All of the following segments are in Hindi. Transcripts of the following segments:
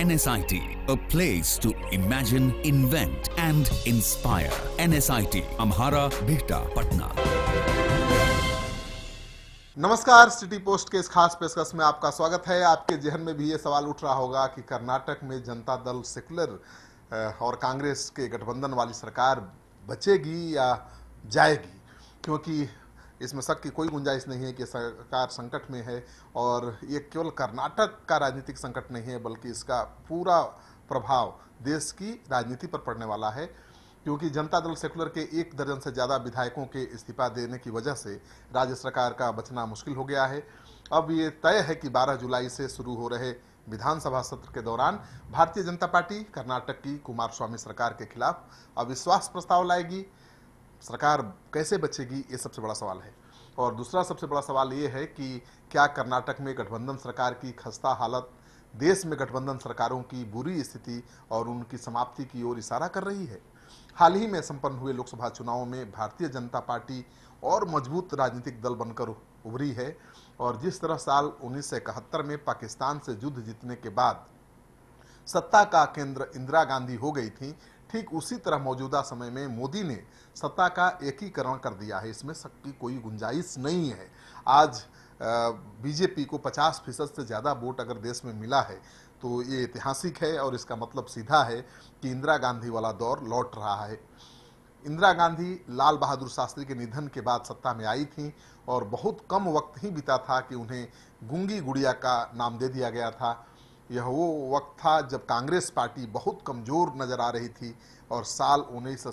NSIT, a place to imagine, invent and inspire. NSIT, Amhara, Bihta, Patna. नमस्कार सिटी पोस्ट के इस खास पेशकश में आपका स्वागत है आपके जहन में भी ये सवाल उठ रहा होगा कि कर्नाटक में जनता दल सेकुलर और कांग्रेस के गठबंधन वाली सरकार बचेगी या जाएगी क्योंकि इसमें शक की कोई गुंजाइश नहीं है कि सरकार संकट में है और ये केवल कर्नाटक का राजनीतिक संकट नहीं है बल्कि इसका पूरा प्रभाव देश की राजनीति पर पड़ने वाला है क्योंकि जनता दल सेकुलर के एक दर्जन से ज़्यादा विधायकों के इस्तीफा देने की वजह से राज्य सरकार का बचना मुश्किल हो गया है अब ये तय है कि 12 जुलाई से शुरू हो रहे विधानसभा सत्र के दौरान भारतीय जनता पार्टी कर्नाटक की कुमार स्वामी सरकार के खिलाफ अविश्वास प्रस्ताव लाएगी सरकार कैसे बचेगी ये सबसे बड़ा सवाल है और दूसरा सबसे बड़ा सवाल ये है कि क्या कर्नाटक में गठबंधन सरकार की खस्ता हालत देश में गठबंधन सरकारों की बुरी स्थिति और उनकी समाप्ति की ओर इशारा कर रही है हाल ही में संपन्न हुए लोकसभा चुनावों में भारतीय जनता पार्टी और मजबूत राजनीतिक दल बनकर उभरी है और जिस तरह साल उन्नीस में पाकिस्तान से युद्ध जीतने के बाद सत्ता का केंद्र इंदिरा गांधी हो गई थी ठीक उसी तरह मौजूदा समय में मोदी ने सत्ता का एकीकरण कर दिया है इसमें सबकी कोई गुंजाइश नहीं है आज बीजेपी को 50 फीसद से ज़्यादा वोट अगर देश में मिला है तो ये ऐतिहासिक है और इसका मतलब सीधा है कि इंदिरा गांधी वाला दौर लौट रहा है इंदिरा गांधी लाल बहादुर शास्त्री के निधन के बाद सत्ता में आई थी और बहुत कम वक्त ही बीता था कि उन्हें गुंगी गुड़िया का नाम दे दिया गया था यह वो वक्त था जब कांग्रेस पार्टी बहुत कमज़ोर नज़र आ रही थी और साल उन्नीस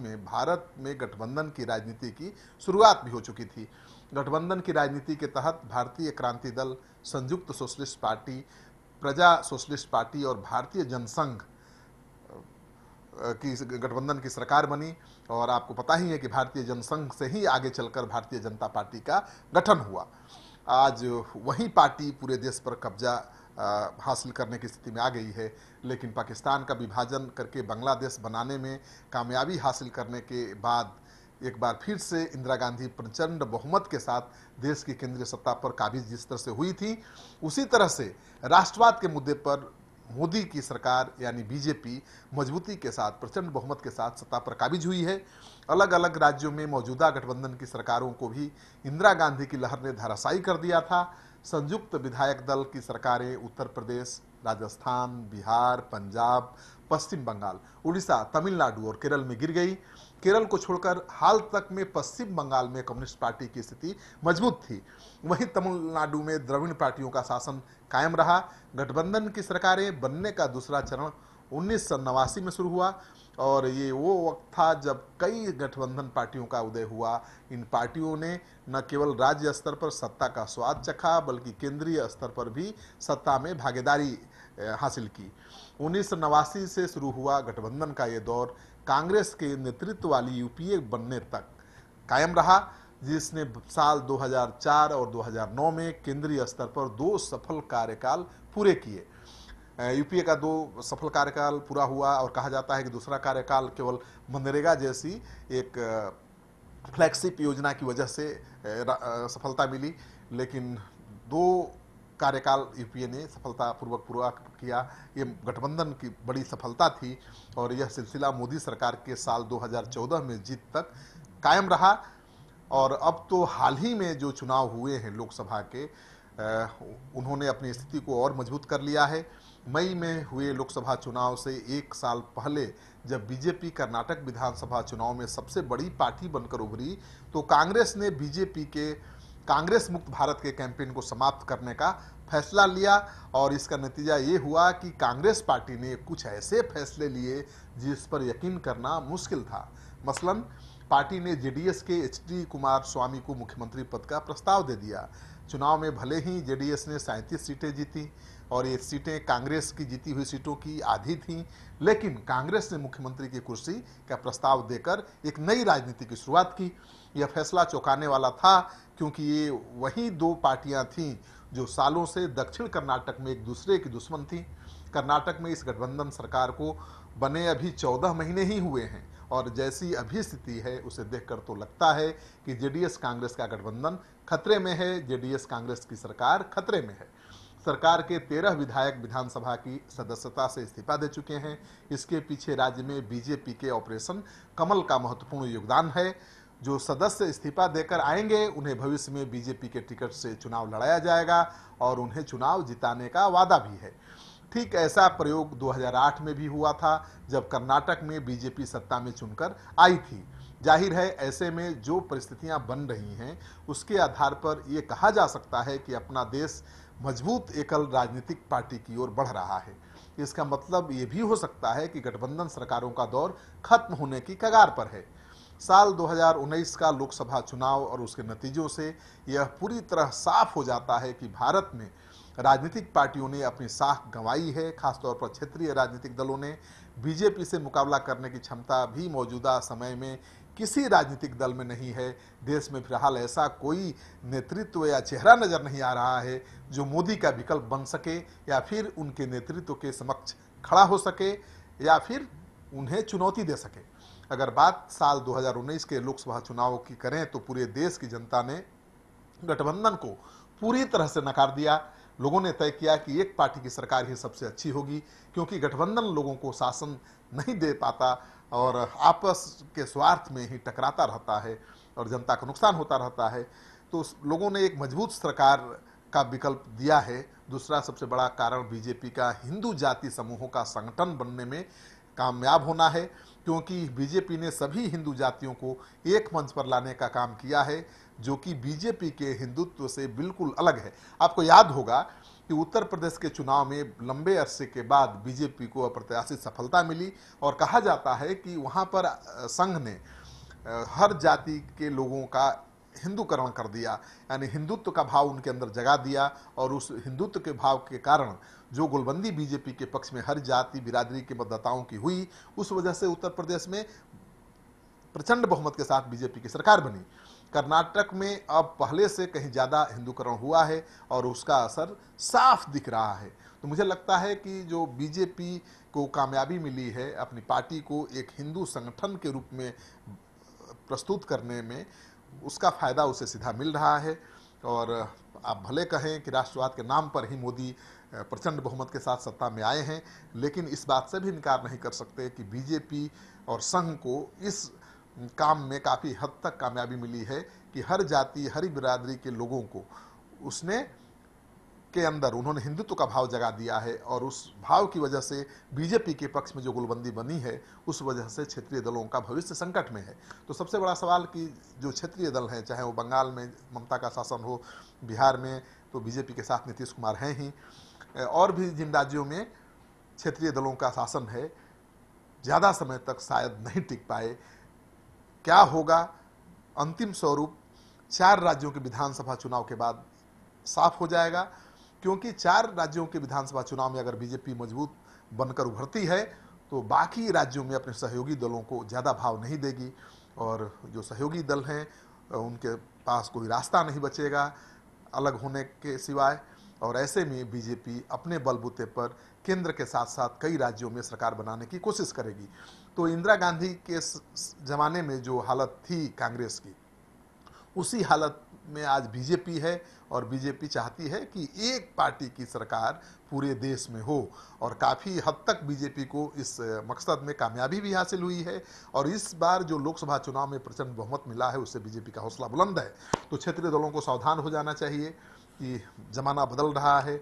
में भारत में गठबंधन की राजनीति की शुरुआत भी हो चुकी थी गठबंधन की राजनीति के तहत भारतीय Kranti Dal Samyukta socialist party Praja socialist party और भारतीय जनसंघ की गठबंधन की सरकार बनी और आपको पता ही है कि भारतीय जनसंघ से ही आगे चलकर भारतीय जनता पार्टी का गठन हुआ आज वही पार्टी पूरे देश पर कब्जा हासिल करने की स्थिति में आ गई है लेकिन पाकिस्तान का विभाजन करके बांग्लादेश बनाने में कामयाबी हासिल करने के बाद एक बार फिर से इंदिरा गांधी प्रचंड बहुमत के साथ देश की केंद्रीय सत्ता पर काबिज जिस तरह से हुई थी उसी तरह से राष्ट्रवाद के मुद्दे पर मोदी की सरकार यानी बीजेपी मजबूती के साथ प्रचंड बहुमत के साथ सत्ता पर काबिज हुई है अलग अलग राज्यों में मौजूदा गठबंधन की सरकारों को भी इंदिरा गांधी की लहर ने धराशायी कर दिया था संयुक्त विधायक दल की सरकारें उत्तर प्रदेश राजस्थान बिहार पंजाब पश्चिम बंगाल उड़ीसा तमिलनाडु और केरल में गिर गई केरल को छोड़कर हाल तक में पश्चिम बंगाल में कम्युनिस्ट पार्टी की स्थिति मजबूत थी वहीं तमिलनाडु में द्रविड़ पार्टियों का शासन कायम रहा गठबंधन की सरकारें बनने का दूसरा चरण उन्नीस में शुरू हुआ और ये वो वक्त था जब कई गठबंधन पार्टियों का उदय हुआ इन पार्टियों ने न केवल राज्य स्तर पर सत्ता का स्वाद चखा बल्कि केंद्रीय स्तर पर भी सत्ता में भागीदारी हासिल की उन्नीस से शुरू हुआ गठबंधन का ये दौर कांग्रेस के नेतृत्व वाली यूपीए बनने तक कायम रहा जिसने साल 2004 और 2009 में केंद्रीय स्तर पर दो सफल कार्यकाल पूरे किए यूपीए का दो सफल कार्यकाल पूरा हुआ और कहा जाता है कि दूसरा कार्यकाल केवल मनरेगा जैसी एक फ्लैगशिप योजना की वजह से सफलता मिली लेकिन दो कार्यकाल यूपीए ने सफलतापूर्वक पूरा किया ये गठबंधन की बड़ी सफलता थी और यह सिलसिला मोदी सरकार के साल 2014 में जीत तक कायम रहा और अब तो हाल ही में जो चुनाव हुए हैं लोकसभा के उन्होंने अपनी स्थिति को और मजबूत कर लिया है मई में हुए लोकसभा चुनाव से एक साल पहले जब बीजेपी कर्नाटक विधानसभा चुनाव में सबसे बड़ी पार्टी बनकर उभरी तो कांग्रेस ने बीजेपी के कांग्रेस मुक्त भारत के कैंपेन को समाप्त करने का फैसला लिया और इसका नतीजा ये हुआ कि कांग्रेस पार्टी ने कुछ ऐसे फैसले लिए जिस पर यकीन करना मुश्किल था मसलन पार्टी ने जेडीएस के एच डी कुमार स्वामी को मुख्यमंत्री पद का प्रस्ताव दे दिया चुनाव में भले ही जेडीएस ने सैंतीस सीटें जीती और ये सीटें कांग्रेस की जीती हुई सीटों की आधी थीं लेकिन कांग्रेस ने मुख्यमंत्री की कुर्सी का प्रस्ताव देकर एक नई राजनीति की शुरुआत की यह फैसला चौंकाने वाला था क्योंकि ये वही दो पार्टियां थीं जो सालों से दक्षिण कर्नाटक में एक दूसरे की दुश्मन थी कर्नाटक में इस गठबंधन सरकार को बने अभी चौदह महीने ही हुए हैं और जैसी अभी स्थिति है उसे देखकर तो लगता है कि जेडीएस कांग्रेस का गठबंधन खतरे में है जेडीएस कांग्रेस की सरकार खतरे में है सरकार के तेरह विधायक विधानसभा की सदस्यता से इस्तीफा दे चुके हैं इसके पीछे राज्य में बीजेपी के ऑपरेशन कमल का महत्वपूर्ण योगदान है जो सदस्य इस्तीफा देकर आएंगे उन्हें भविष्य में बीजेपी के टिकट से चुनाव लड़ाया जाएगा और उन्हें चुनाव जिताने का वादा भी है ठीक ऐसा प्रयोग 2008 में भी हुआ था जब कर्नाटक में बीजेपी सत्ता में चुनकर आई थी जाहिर है ऐसे में जो परिस्थितियां बन रही हैं उसके आधार पर ये कहा जा सकता है कि अपना देश मजबूत एकल राजनीतिक पार्टी की ओर बढ़ रहा है इसका मतलब ये भी हो सकता है कि गठबंधन सरकारों का दौर खत्म होने की कगार पर है साल 2019 का लोकसभा चुनाव और उसके नतीजों से यह पूरी तरह साफ हो जाता है कि भारत में राजनीतिक पार्टियों ने अपनी साख गंवाई है खासतौर पर क्षेत्रीय राजनीतिक दलों ने बीजेपी से मुकाबला करने की क्षमता भी मौजूदा समय में किसी राजनीतिक दल में नहीं है देश में फिलहाल ऐसा कोई नेतृत्व या चेहरा नज़र नहीं आ रहा है जो मोदी का विकल्प बन सके या फिर उनके नेतृत्व के समक्ष खड़ा हो सके या फिर उन्हें चुनौती दे सके अगर बात साल 2019 के लोकसभा चुनाव की करें तो पूरे देश की जनता ने गठबंधन को पूरी तरह से नकार दिया लोगों ने तय किया कि एक पार्टी की सरकार ही सबसे अच्छी होगी क्योंकि गठबंधन लोगों को शासन नहीं दे पाता और आपस के स्वार्थ में ही टकराता रहता है और जनता का नुकसान होता रहता है तो लोगों ने एक मजबूत सरकार का विकल्प दिया है दूसरा सबसे बड़ा कारण बीजेपी का हिंदू जाति समूहों का संगठन बनने में कामयाब होना है क्योंकि बीजेपी ने सभी हिंदू जातियों को एक मंच पर लाने का काम किया है जो कि बीजेपी के हिंदुत्व से बिल्कुल अलग है आपको याद होगा कि उत्तर प्रदेश के चुनाव में लंबे अरसे के बाद बीजेपी को अप्रत्याशित सफलता मिली और कहा जाता है कि वहाँ पर संघ ने हर जाति के लोगों का हिंदूकरण कर दिया यानी हिंदुत्व का भाव उनके अंदर जगा दिया और उस हिंदुत्व के भाव के कारण जो गोलबंदी बीजेपी के पक्ष में हर जाति बिरादरी के मतदाताओं की हुई उस वजह से उत्तर प्रदेश में प्रचंड बहुमत के साथ बीजेपी की सरकार बनी कर्नाटक में अब पहले से कहीं ज़्यादा हिंदूकरण हुआ है और उसका असर साफ दिख रहा है तो मुझे लगता है कि जो बीजेपी को कामयाबी मिली है अपनी पार्टी को एक हिंदू संगठन के रूप में प्रस्तुत करने में उसका फ़ायदा उसे सीधा मिल रहा है और आप भले कहें कि राष्ट्रवाद के नाम पर ही मोदी प्रचंड बहुमत के साथ सत्ता में आए हैं लेकिन इस बात से भी इनकार नहीं कर सकते कि बीजेपी और संघ को इस काम में काफ़ी हद तक कामयाबी मिली है कि हर जाति हर बिरादरी के लोगों को उसने के अंदर उन्होंने हिंदुत्व का भाव जगा दिया है और उस भाव की वजह से बीजेपी के पक्ष में जो गुलबंदी बनी है उस वजह से क्षेत्रीय दलों का भविष्य संकट में है तो सबसे बड़ा सवाल कि जो क्षेत्रीय दल हैं चाहे वो बंगाल में ममता का शासन हो बिहार में तो बीजेपी के साथ नीतीश कुमार हैं ही और भी जिन राज्यों में क्षेत्रीय दलों का शासन है ज़्यादा समय तक शायद नहीं टिक पाए क्या होगा अंतिम स्वरूप चार राज्यों के विधानसभा चुनाव के बाद साफ हो जाएगा क्योंकि चार राज्यों के विधानसभा चुनाव में अगर बीजेपी मजबूत बनकर उभरती है तो बाकी राज्यों में अपने सहयोगी दलों को ज़्यादा भाव नहीं देगी और जो सहयोगी दल हैं उनके पास कोई रास्ता नहीं बचेगा अलग होने के सिवाय और ऐसे में बीजेपी अपने बलबूते पर केंद्र के साथ साथ कई राज्यों में सरकार बनाने की कोशिश करेगी तो इंदिरा गांधी के जमाने में जो हालत थी कांग्रेस की उसी हालत में आज बीजेपी है और बीजेपी चाहती है कि एक पार्टी की सरकार पूरे देश में हो और काफ़ी हद तक बीजेपी को इस मकसद में कामयाबी भी हासिल हुई है और इस बार जो लोकसभा चुनाव में प्रचंड बहुमत मिला है उससे बीजेपी का हौसला बुलंद है तो क्षेत्रीय दलों को सावधान हो जाना चाहिए कि ज़माना बदल रहा है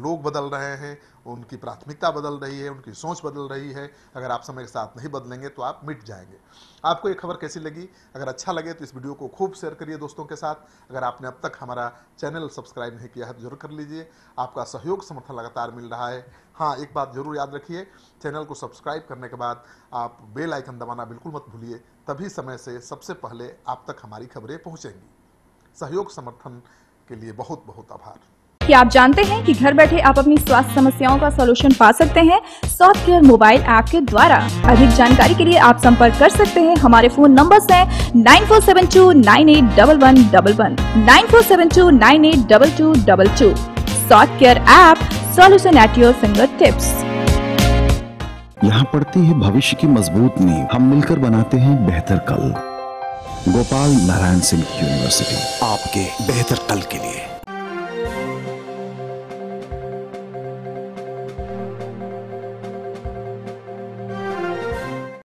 लोग बदल रहे हैं उनकी प्राथमिकता बदल रही है उनकी सोच बदल रही है अगर आप समय के साथ नहीं बदलेंगे तो आप मिट जाएंगे आपको ये खबर कैसी लगी अगर अच्छा लगे तो इस वीडियो को खूब शेयर करिए दोस्तों के साथ अगर आपने अब तक हमारा चैनल सब्सक्राइब नहीं किया है तो जरूर कर लीजिए आपका सहयोग समर्थन लगातार मिल रहा है हाँ एक बात जरूर याद रखिए चैनल को सब्सक्राइब करने के बाद आप बेल आइकन दबाना बिल्कुल मत भूलिए तभी समय से सबसे पहले आप तक हमारी खबरें पहुँचेंगी सहयोग समर्थन के लिए बहुत बहुत आभार कि आप जानते हैं कि घर बैठे आप अपनी स्वास्थ्य समस्याओं का सलूशन पा सकते हैं सॉफ्ट केयर मोबाइल ऐप के द्वारा अधिक जानकारी के लिए आप संपर्क कर सकते हैं हमारे फोन नंबर है nine four seven two nine eight double one double one nine four seven two nine eight double two double two soft care app solution at your fingertips यहाँ पढ़ते है भविष्य की मजबूत नींव हम मिलकर बनाते हैं बेहतर कल गोपाल नारायण सिंह यूनिवर्सिटी आपके बेहतर कल के लिए